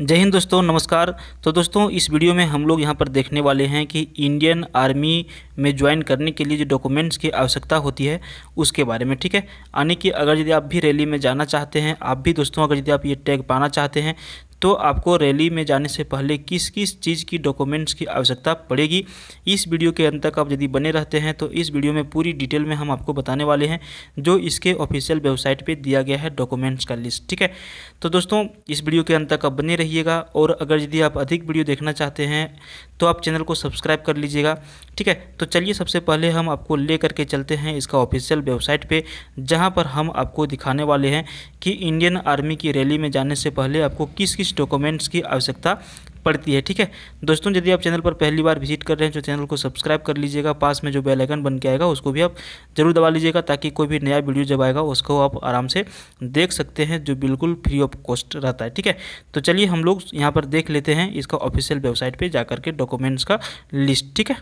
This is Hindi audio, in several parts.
जय हिंद दोस्तों नमस्कार तो दोस्तों इस वीडियो में हम लोग यहाँ पर देखने वाले हैं कि इंडियन आर्मी में ज्वाइन करने के लिए जो डॉक्यूमेंट्स की आवश्यकता होती है उसके बारे में ठीक है यानी कि अगर यदि आप भी रैली में जाना चाहते हैं आप भी दोस्तों अगर यदि आप ये टैग पाना चाहते हैं तो आपको रैली में जाने से पहले किस किस चीज़ की डॉक्यूमेंट्स की आवश्यकता पड़ेगी इस वीडियो के अंत तक आप यदि बने रहते हैं तो इस वीडियो में पूरी डिटेल में हम आपको बताने वाले हैं जो इसके ऑफिशियल वेबसाइट पर दिया गया है डॉक्यूमेंट्स का लिस्ट ठीक है तो दोस्तों इस वीडियो के अंत तक आप बने रहिएगा और अगर यदि आप अधिक वीडियो देखना चाहते हैं तो आप चैनल को सब्सक्राइब कर लीजिएगा ठीक है तो चलिए सबसे पहले हम आपको ले करके चलते हैं इसका ऑफिशियल वेबसाइट पे जहाँ पर हम आपको दिखाने वाले हैं कि इंडियन आर्मी की रैली में जाने से पहले आपको किस किस कुछ डॉक्यूमेंट्स की आवश्यकता पड़ती है ठीक है दोस्तों यदि आप चैनल पर पहली बार विजिट कर रहे हैं तो चैनल को सब्सक्राइब कर लीजिएगा पास में जो बेल आइकन बन के आएगा उसको भी आप जरूर दबा लीजिएगा ताकि कोई भी नया वीडियो जब आएगा उसको आप आराम से देख सकते हैं जो बिल्कुल फ्री ऑफ कॉस्ट रहता है ठीक है तो चलिए हम लोग यहाँ पर देख लेते हैं इसका ऑफिशियल वेबसाइट पर जाकर के डॉक्यूमेंट्स का लिस्ट ठीक है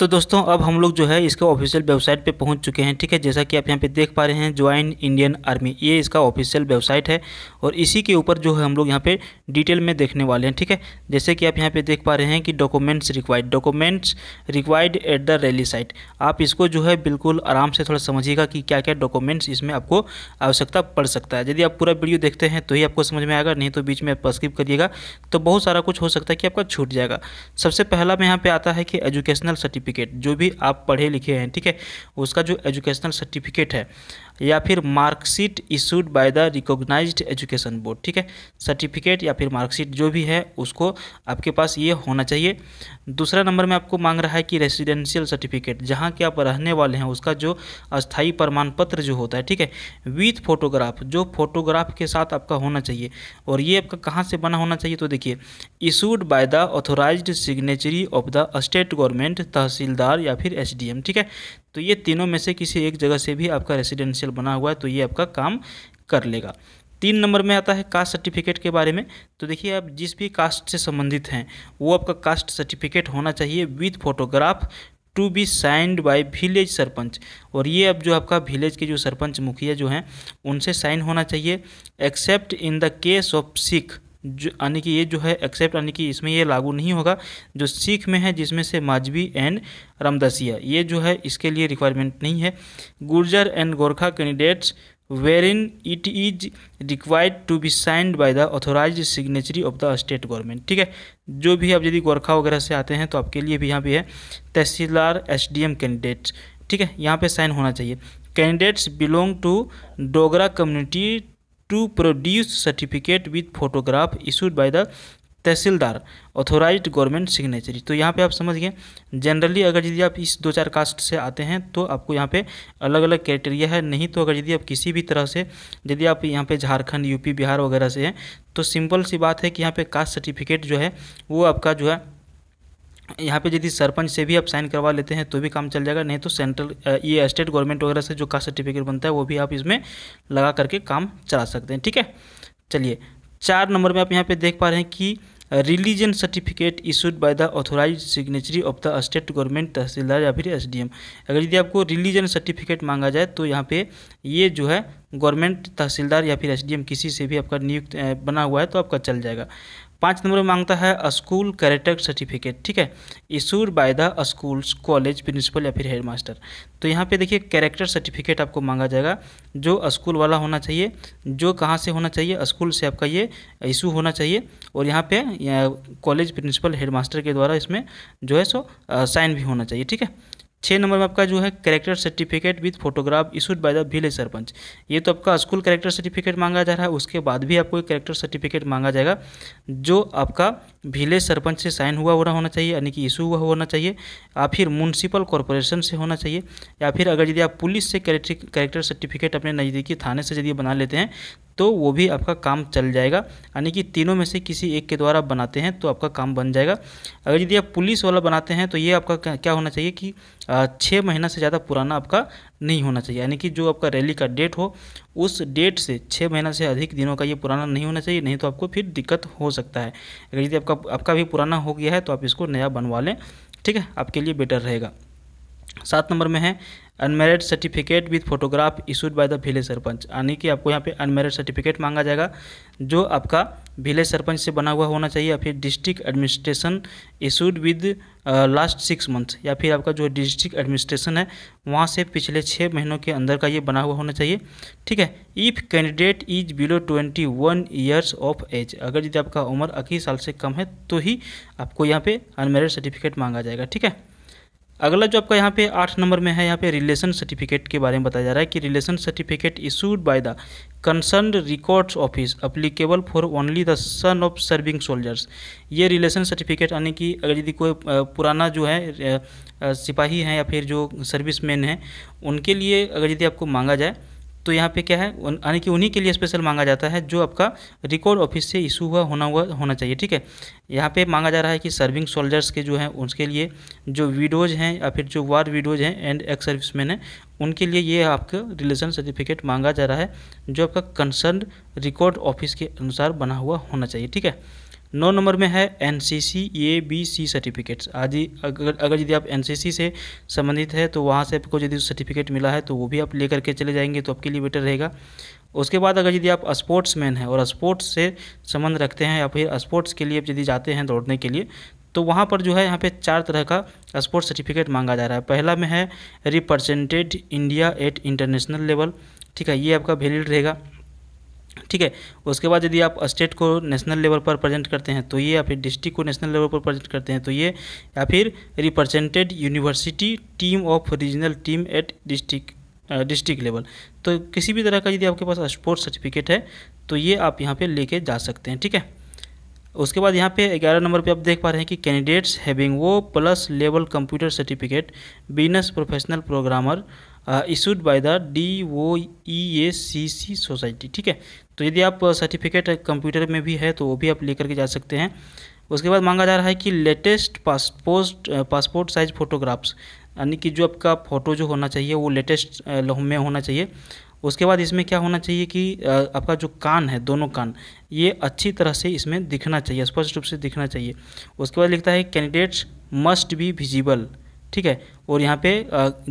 तो दोस्तों अब हम लोग जो है इसका ऑफिशियल वेबसाइट पे पहुंच चुके हैं ठीक है जैसा कि आप यहाँ पे देख पा रहे हैं ज्वाइन इंडियन आर्मी ये इसका ऑफिशियल वेबसाइट है और इसी के ऊपर जो है हम लोग यहाँ पे डिटेल में देखने वाले हैं ठीक है जैसे कि आप यहाँ पे देख पा रहे हैं कि documents required documents required at the rally site आप इसको जो है बिल्कुल आराम से थोड़ा समझिएगा कि क्या क्या डॉक्यूमेंट्स इसमें आपको आवश्यकता पड़ सकता है यदि आप पूरा वीडियो देखते हैं तो ही आपको समझ में आएगा नहीं तो बीच में आप स्किप करिएगा तो बहुत सारा कुछ हो सकता है कि आपका छूट जाएगा सबसे पहला में यहाँ पर आता है कि एजुकेशनल सर्टिफिकेट सर्टिफिकेट जो भी आप पढ़े लिखे हैं ठीक है उसका जो एजुकेशनल सर्टिफिकेट है या फिर marksheet issued by the recognised education board ठीक है सर्टिफिकेट या फिर मार्कशीट जो भी है उसको आपके पास ये होना चाहिए दूसरा नंबर में आपको मांग रहा है कि रेसिडेंशियल सर्टिफिकेट जहाँ के आप रहने वाले हैं उसका जो अस्थायी प्रमाण पत्र जो होता है ठीक है विथ फोटोग्राफ जो फोटोग्राफ के साथ आपका होना चाहिए और ये आपका कहाँ से बना होना चाहिए तो देखिए issued by the authorise signatory of the state government tehsildar या फिर एस ठीक है तो ये तीनों में से किसी एक जगह से भी आपका रेसिडेंशियल बना हुआ है तो ये आपका काम कर लेगा तीन नंबर में आता है कास्ट सर्टिफिकेट के बारे में तो देखिए आप जिस भी कास्ट से संबंधित हैं वो आपका कास्ट सर्टिफिकेट होना चाहिए with photograph to be signed by village sarpanch और ये अब जो आपका विलेज के जो सरपंच मुखिया जो हैं उनसे साइन होना चाहिए except in the case of Sikh जो यानी कि ये जो है एक्सेप्ट यानी कि इसमें ये लागू नहीं होगा जो सिख में है जिसमें से माजवी एंड रामदासिया ये जो है इसके लिए रिक्वायरमेंट नहीं है Gurjar and Gorkha candidates where in it is required to be signed by the authorise signatory of the state government ठीक है जो भी आप यदि गोरखा वगैरह से आते हैं तो आपके लिए भी यहाँ पे है tehsildar S D M candidates ठीक है यहाँ पे साइन होना चाहिए candidates belong to Dogra community to produce certificate with photograph issued by the tehsildar authorise government signatory तो यहाँ पे आप समझ गए जनरली अगर यदि आप इस दो चार कास्ट से आते हैं तो आपको यहाँ पे अलग अलग क्राइटेरिया है नहीं तो अगर यदि आप किसी भी तरह से यदि आप यहाँ पे झारखंड यूपी बिहार वगैरह से हैं तो सिंपल सी बात है कि यहाँ पे कास्ट सर्टिफिकेट जो है वो आपका जो है यहाँ पे यदि सरपंच से भी आप साइन करवा लेते हैं तो भी काम चल जाएगा नहीं तो सेंट्रल ये स्टेट गवर्नमेंट वगैरह से जो कास्ट सर्टिफिकेट बनता है वो भी आप इसमें लगा करके काम चला सकते हैं ठीक है चलिए चार नंबर में आप यहाँ पे देख पा रहे हैं कि religion certificate issued by the authorise signatory of the state government tehsildar या फिर एस अगर यदि आपको रिलीजन सर्टिफिकेट मांगा जाए तो यहाँ पे ये जो है गवर्नमेंट तहसीलदार या फिर एस किसी से भी आपका नियुक्त बना हुआ है तो आपका चल जाएगा पाँच नंबर में मांगता है स्कूल कैरेक्टर सर्टिफिकेट ठीक है issued by the schools college principal या फिर हेड मास्टर तो यहाँ पे देखिए कैरेक्टर सर्टिफिकेट आपको मांगा जाएगा जो स्कूल वाला होना चाहिए जो कहाँ से होना चाहिए स्कूल से आपका ये इशू होना चाहिए और यहाँ पे कॉलेज प्रिंसिपल हेड मास्टर के द्वारा इसमें जो है सो साइन भी होना चाहिए ठीक है छः नंबर में आपका जो है character certificate with photograph issued by the village sarpanch ये तो आपका स्कूल करेक्टर सर्टिफिकेट मांगा जा रहा है उसके बाद भी आपको एक करेक्टर सर्टिफिकेट मांगा जाएगा जो आपका विलेज सरपंच से साइन हुआ हुआ होना चाहिए यानी कि इशू हुआ होना चाहिए या फिर म्यूनसिपल कॉरपोरेशन से होना चाहिए या फिर अगर यदि आप पुलिस से कैरेक्टर सर्टिफिकेट अपने नज़दीकी थाने से यदि बना लेते हैं तो वो भी आपका काम चल जाएगा यानी कि तीनों में से किसी एक के द्वारा बनाते हैं तो आपका काम बन जाएगा अगर यदि आप पुलिस वाला बनाते हैं तो ये आपका क्या होना चाहिए कि छः महीना से ज़्यादा पुराना आपका नहीं होना चाहिए यानी कि जो आपका रैली का डेट हो उस डेट से छः महीना से अधिक दिनों का ये पुराना नहीं होना चाहिए नहीं तो आपको फिर दिक्कत हो सकता है अगर यदि आपका आपका भी पुराना हो गया है तो आप इसको नया बनवा लें ठीक है आपके लिए बेटर रहेगा सात नंबर में है unmarried certificate with photograph issued by the village sarpanch यानी कि आपको यहाँ पे अनमेरिड सर्टिफिकेट मांगा जाएगा जो आपका विलेज सरपंच से बना हुआ होना चाहिए या फिर district administration issued with last six month या फिर आपका जो डिस्ट्रिक्ट एडमिनिस्ट्रेशन है वहाँ से पिछले छः महीनों के अंदर का ये बना हुआ होना चाहिए ठीक है if candidate is below twenty one years of age अगर यदि आपका उम्र इक्कीस साल से कम है तो ही आपको यहाँ पे अनमेरिड सर्टिफिकेट मांगा जाएगा ठीक है अगला जो आपका यहाँ पे आठ नंबर में है यहाँ पे रिलेशन सर्टिफिकेट के बारे में बताया जा रहा है कि relation certificate issued by the concern records office applicable for only the son of serving soldiers ये रिलेशन सर्टिफिकेट यानी कि अगर यदि कोई पुराना जो है सिपाही है या फिर जो सर्विस मैन है उनके लिए अगर यदि आपको मांगा जाए तो यहाँ पे क्या है यानी कि उन्हीं के लिए स्पेशल मांगा जाता है जो आपका रिकॉर्ड ऑफिस से इशू हुआ होना हुआ होना चाहिए ठीक है यहाँ पे मांगा जा रहा है कि सर्विंग सोल्जर्स के जो हैं उनके लिए जो वीडियोज हैं या फिर जो वार वीडियोज हैं एंड एक्स सर्विसमैन हैं उनके लिए ये आपका रिलेशन सर्टिफिकेट मांगा जा रहा है जो आपका कंसर्न रिकॉर्ड ऑफिस के अनुसार बना हुआ होना चाहिए ठीक है नौ नंबर में है N C C A B C certificates आदि अगर अगर यदि आप एन सी सी से संबंधित है तो वहाँ से आपको यदि सर्टिफिकेट मिला है तो वो भी आप ले करके चले जाएंगे तो आपके लिए बेटर रहेगा उसके बाद अगर यदि आप स्पोर्ट्स मैन हैं और स्पोर्ट्स से संबंध रखते हैं या फिर स्पोर्ट्स के लिए यदि जाते हैं दौड़ने के लिए तो वहाँ पर जो है यहाँ पे चार तरह का स्पोर्ट्स सर्टिफिकेट मांगा जा रहा है पहला में है represented India at international level ठीक है ये आपका वैलिड रहेगा ठीक है उसके बाद यदि आप स्टेट को नेशनल लेवल पर प्रेजेंट करते हैं तो ये या फिर डिस्ट्रिक्ट को नेशनल लेवल पर प्रेजेंट करते हैं तो ये या फिर represented university team of regional team at district district level तो किसी भी तरह का यदि आपके पास स्पोर्ट्स सर्टिफिकेट है तो ये आप यहाँ पर लेके जा सकते हैं ठीक है उसके बाद यहाँ पे ग्यारह नंबर पे आप देख पा रहे हैं कि candidates having O plus level computer certificate business professional programmer issued by the D O E A C C society ठीक है तो यदि आप सर्टिफिकेट कंप्यूटर में भी है तो वो भी आप लेकर के जा सकते हैं उसके बाद मांगा जा रहा है कि latest passport passport size photographs यानी कि जो आपका फ़ोटो जो होना चाहिए वो लेटेस्ट में होना चाहिए उसके बाद इसमें क्या होना चाहिए कि आपका जो कान है दोनों कान ये अच्छी तरह से इसमें दिखना चाहिए स्पष्ट रूप से दिखना चाहिए उसके बाद लिखता है कैंडिडेट्स मस्ट बी विजिबल ठीक है और यहाँ पे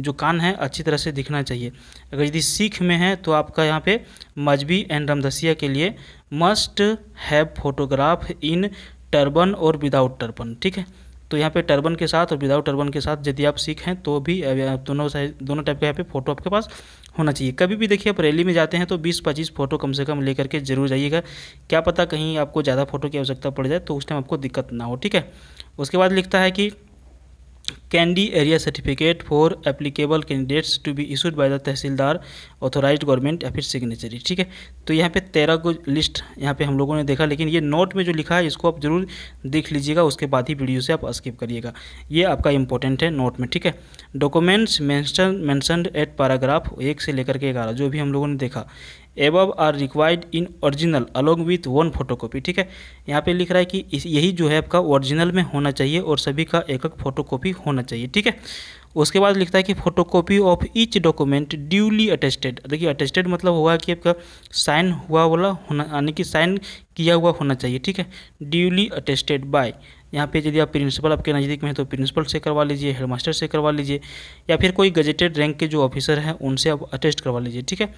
जो कान है अच्छी तरह से दिखना चाहिए अगर यदि सीख में है तो आपका यहाँ पे मजबी एंड रमदसिया के लिए must have photograph in turban और विदाउट टर्बन ठीक है तो यहाँ पे टर्बन के साथ और विदाउट टर्बन के साथ यदि आप सिख हैं तो भी दोनों साइड दोनों टाइप के यहाँ पे फोटो आपके पास होना चाहिए कभी भी देखिए आप रैली में जाते हैं तो 20-25 फोटो कम से कम लेकर के जरूर जाइएगा क्या पता कहीं आपको ज़्यादा फोटो की आवश्यकता पड़ जाए तो उस टाइम आपको दिक्कत ना हो ठीक है उसके बाद लिखता है कि Kandi area certificate for applicable candidates to be issued by the tehsildar authorise government या फिर सिग्नेचरी ठीक है तो यहाँ पे तेरह को लिस्ट यहाँ पे हम लोगों ने देखा लेकिन ये नोट में जो लिखा है इसको आप जरूर देख लीजिएगा उसके बाद ही वीडियो से आप स्किप करिएगा ये आपका इंपॉर्टेंट है नोट में ठीक है documents mention mentioned at paragraph एक से लेकर के ग्यारह जो भी हम लोगों ने देखा above are required in original along with one photocopy ठीक है यहाँ पे लिख रहा है कि यही जो है आपका ओरिजिनल में होना चाहिए और सभी का एक एक फोटोकॉपी होना चाहिए ठीक है उसके बाद लिखता है कि photocopy of each document duly attested देखिए अटेस्टेड मतलब हुआ कि आपका साइन हुआ वाला होना यानी कि साइन किया हुआ होना चाहिए ठीक है ड्यूली अटेस्टेड बाय यहाँ पे यदि आप प्रिंसिपल आपके नज़दीक में है तो प्रिंसिपल से करवा लीजिए हेडमास्टर से करवा लीजिए या फिर कोई गजेटेड रैंक के जो ऑफिसर हैं उनसे आप अटेस्ट करवा लीजिए ठीक है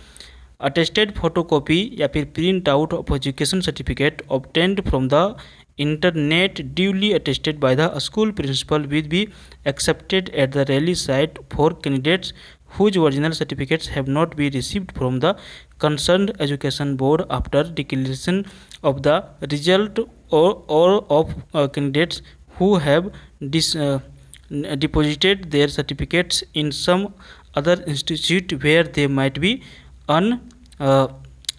attested photocopy या printout of education certificate obtained from the internet, duly attested by the school principal, will be accepted at the rally site for candidates whose original certificates have not been received from the concerned education board after declaration of the result or, or of uh, candidates who have uh, deposited their certificates in some other institute where they might be un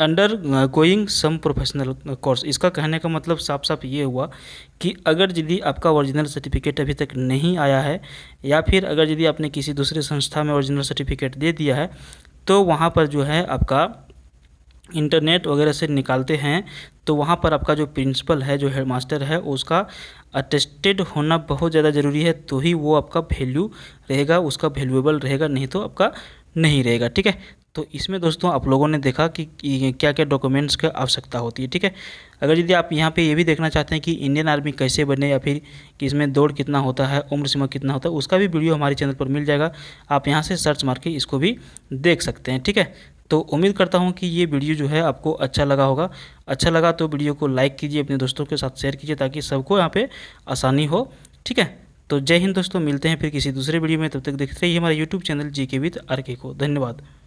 undergoing some professional course इसका कहने का मतलब साफ साफ ये हुआ कि अगर यदि आपका ओरिजिनल सर्टिफिकेट अभी तक नहीं आया है या फिर अगर यदि आपने किसी दूसरे संस्था में ओरिजिनल सर्टिफिकेट दे दिया है तो वहाँ पर जो है आपका इंटरनेट वगैरह से निकालते हैं तो वहाँ पर आपका जो प्रिंसिपल है जो हेड मास्टर है उसका अटेस्टेड होना बहुत ज़्यादा ज़रूरी है तो ही वो आपका वैल्यू रहेगा उसका वैल्यूएबल रहेगा नहीं तो आपका नहीं रहेगा ठीक है तो इसमें दोस्तों आप लोगों ने देखा कि क्या क्या डॉक्यूमेंट्स की आवश्यकता होती है ठीक है अगर यदि आप यहाँ पे ये भी देखना चाहते हैं कि इंडियन आर्मी कैसे बने या फिर कि इसमें दौड़ कितना होता है उम्र सीमा कितना होता है उसका भी वीडियो हमारे चैनल पर मिल जाएगा आप यहाँ से सर्च मार के इसको भी देख सकते हैं ठीक है तो उम्मीद करता हूँ कि ये वीडियो जो है आपको अच्छा लगा होगा अच्छा लगा तो वीडियो को लाइक कीजिए अपने दोस्तों के साथ शेयर कीजिए ताकि सबको यहाँ पर आसानी हो ठीक है तो जय हिंद दोस्तों मिलते हैं फिर किसी दूसरे वीडियो में तब तक देखते रहिए हमारे यूट्यूब चैनल जी के विद आर के को धन्यवाद